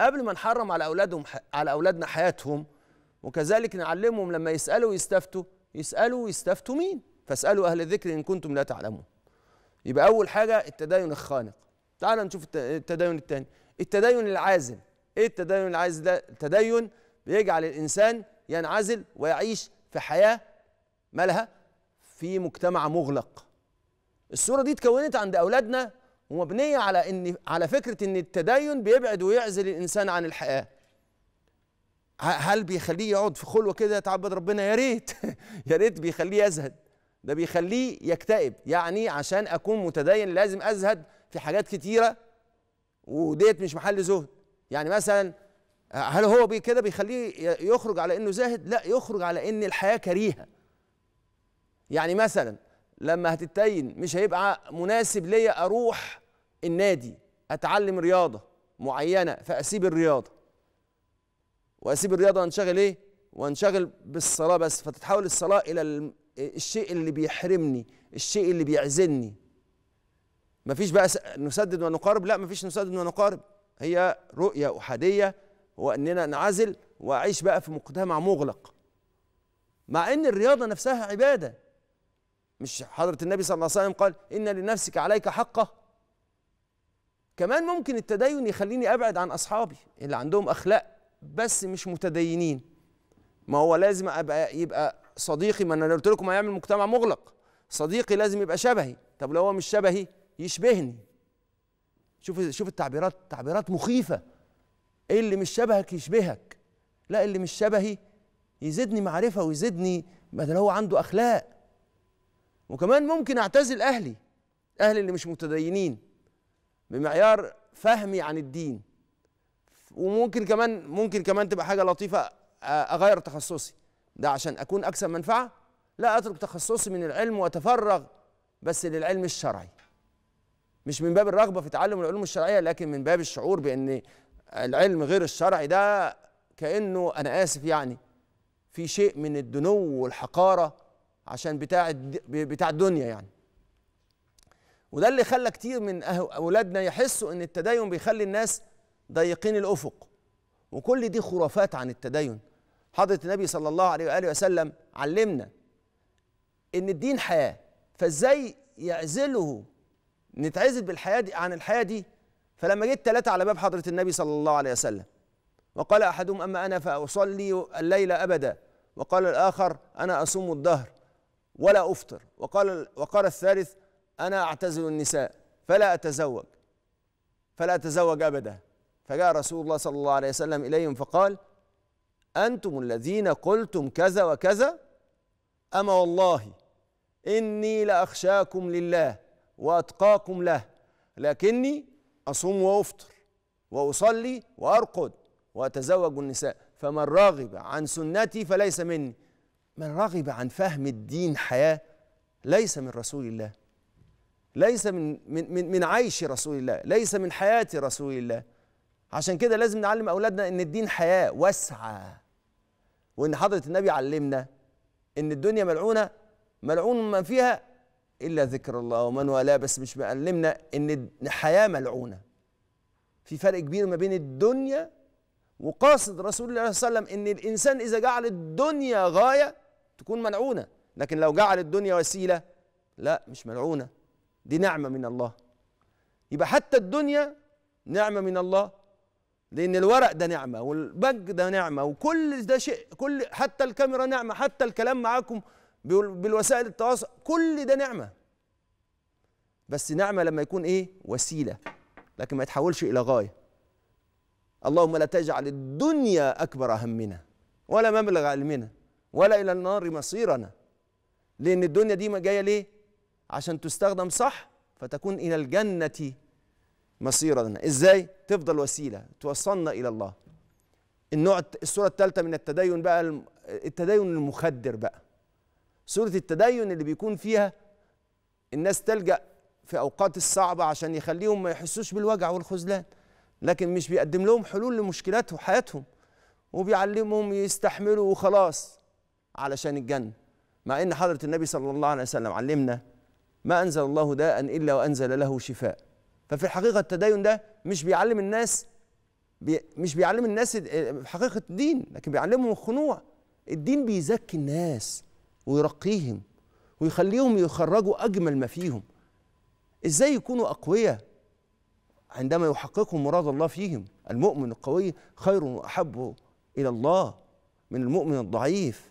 قبل ما نحرم على اولادهم على اولادنا حياتهم وكذلك نعلمهم لما يسالوا ويستفتوا يسالوا ويستفتوا مين فاسالوا اهل الذكر ان كنتم لا تعلمون يبقى اول حاجه التدين الخانق تعال نشوف التدين الثاني التدين العازل ايه التدين العازل ده التدين بيجعل الانسان ينعزل ويعيش في حياه مالها في مجتمع مغلق الصوره دي اتكونت عند اولادنا ومبنيه على ان على فكره ان التدين بيبعد ويعزل الانسان عن الحياه هل بيخليه يقعد في خلوه كده يتعبد ربنا يا ريت يا ريت بيخليه يزهد ده بيخليه يكتئب يعني عشان اكون متدين لازم ازهد في حاجات كتيره وديت مش محل زهد يعني مثلا هل هو بي كده بيخليه يخرج على انه زاهد لا يخرج على ان الحياه كريهه يعني مثلا لما هتتين مش هيبقى مناسب ليا اروح النادي اتعلم رياضه معينه فاسيب الرياضه واسيب الرياضه وانشغل ايه وانشغل بالصلاه بس فتتحول الصلاه الى الشيء اللي بيحرمني الشيء اللي بيعزلني مفيش بقى نسدد ونقارب لا مفيش نسدد ونقارب هي رؤيه احاديه واننا نعزل واعيش بقى في مجتمع مغلق مع ان الرياضه نفسها عباده مش حضره النبي صلى الله عليه وسلم قال ان لنفسك عليك حقه كمان ممكن التدين يخليني ابعد عن اصحابي اللي عندهم اخلاق بس مش متدينين ما هو لازم ابقى يبقى صديقي ما انا قلت لكم هيعمل مجتمع مغلق صديقي لازم يبقى شبهي طب لو هو مش شبهي يشبهني شوف شوف التعبيرات تعبيرات مخيفه ايه اللي مش شبهك يشبهك لا اللي مش شبهي يزيدني معرفه ويزيدني بدل هو عنده اخلاق وكمان ممكن اعتزل اهلي اهلي اللي مش متدينين بمعيار فهمي عن الدين وممكن كمان ممكن كمان تبقى حاجه لطيفه آه، اغير تخصصي ده عشان اكون اكسب منفعه لا اترك تخصصي من العلم واتفرغ بس للعلم الشرعي مش من باب الرغبه في تعلم العلوم الشرعيه لكن من باب الشعور بان العلم غير الشرعي ده كانه انا اسف يعني في شيء من الدنو والحقاره عشان بتاع بتاع الدنيا يعني وده اللي خلى كتير من اولادنا يحسوا ان التدين بيخلي الناس ضيقين الافق وكل دي خرافات عن التدين حضره النبي صلى الله عليه واله وسلم علمنا ان الدين حياه فازاي يعزله نتعزل بالحياه دي عن الحياه دي فلما جيت ثلاثه على باب حضره النبي صلى الله عليه وسلم وقال احدهم اما انا فاصلي الليل ابدا وقال الاخر انا اصوم الدهر ولا افطر وقال وقال الثالث أنا أعتزل النساء فلا أتزوج فلا أتزوج أبدا فجاء رسول الله صلى الله عليه وسلم إليهم فقال أنتم الذين قلتم كذا وكذا أما والله إني لأخشاكم لله وأتقاكم له لكني أصوم وأفطر وأصلي وأرقد وأتزوج النساء فمن راغب عن سنتي فليس مني من رغب عن فهم الدين حياة ليس من رسول الله ليس من من من, من عيش رسول الله ليس من حياة رسول الله عشان كده لازم نعلم أولادنا إن الدين حياة واسعة وإن حضرة النبي علمنا إن الدنيا ملعونة ملعون ما فيها إلا ذكر الله ومن والاه بس مش معلمنا إن الحياة ملعونة في فرق كبير ما بين الدنيا وقاصد رسول الله صلى الله عليه وسلم ان الانسان اذا جعل الدنيا غايه تكون ملعونه لكن لو جعل الدنيا وسيله لا مش ملعونه دي نعمه من الله يبقى حتى الدنيا نعمه من الله لان الورق ده نعمه والبنك ده نعمه وكل ده شيء كل حتى الكاميرا نعمه حتى الكلام معاكم بالوسائل التواصل كل ده نعمه بس نعمه لما يكون ايه وسيله لكن ما يتحولش الى غايه اللهم لا تجعل الدنيا اكبر همنا ولا مبلغ علمنا ولا الى النار مصيرنا لان الدنيا دي ما جايه ليه عشان تستخدم صح فتكون إلى الجنة مصيرنا إزاي تفضل وسيلة توصلنا إلى الله النوع الصورة الثالثة من التدين بقى التدين المخدر بقى صورة التدين اللي بيكون فيها الناس تلجأ في أوقات الصعبة عشان يخليهم ما يحسوش بالوجع والخذلان لكن مش بيقدم لهم حلول لمشكلاتهم وحياتهم وبيعلمهم يستحملوا وخلاص علشان الجنة مع ان حضرة النبي صلى الله عليه وسلم علمنا ما أنزل الله داء إلا وأنزل له شفاء ففي الحقيقة التدين ده مش بيعلم الناس بي مش بيعلم الناس حقيقة الدين لكن بيعلمهم الخنوع الدين بيزكي الناس ويرقيهم ويخليهم يخرجوا أجمل ما فيهم إزاي يكونوا أقوياء عندما يحققوا مراد الله فيهم المؤمن القوي خير وأحب إلى الله من المؤمن الضعيف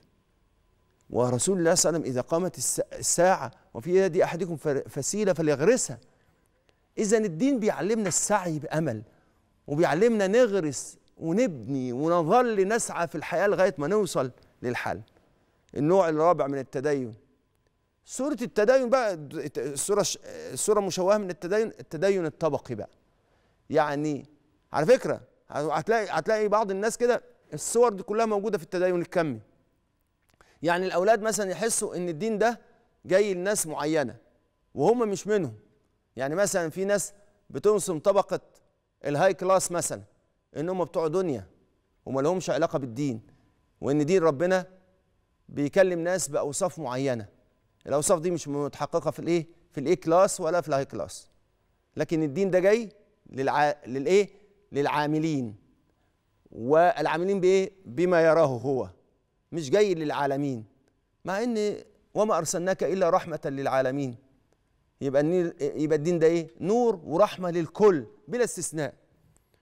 ورسول الله صلى الله عليه وسلم إذا قامت الساعة وفي يد احدكم فسيله فليغرسها اذا الدين بيعلمنا السعي بامل وبيعلمنا نغرس ونبني ونظل نسعى في الحياه لغايه ما نوصل للحل النوع الرابع من التدين سورة التدين بقى السورة السورة مشوهة من التدين التدين الطبقي بقى يعني على فكرة هتلاقي هتلاقي بعض الناس كده الصور دي كلها موجودة في التدين الكمي يعني الأولاد مثلا يحسوا إن الدين ده جاي لناس معينه وهم مش منهم يعني مثلا في ناس بتنصم طبقه الهاي كلاس مثلا ان هم بتوع دنيا وما لهمش علاقه بالدين وان دين ربنا بيكلم ناس باوصاف معينه الاوصاف دي مش متحققه في الايه في الاي كلاس ولا في الهاي كلاس لكن الدين ده جاي للع... للايه للعاملين والعاملين بايه بما يراه هو مش جاي للعالمين مع ان وما ارسلناك الا رحمه للعالمين يبقى يبقى الدين ده ايه نور ورحمه للكل بلا استثناء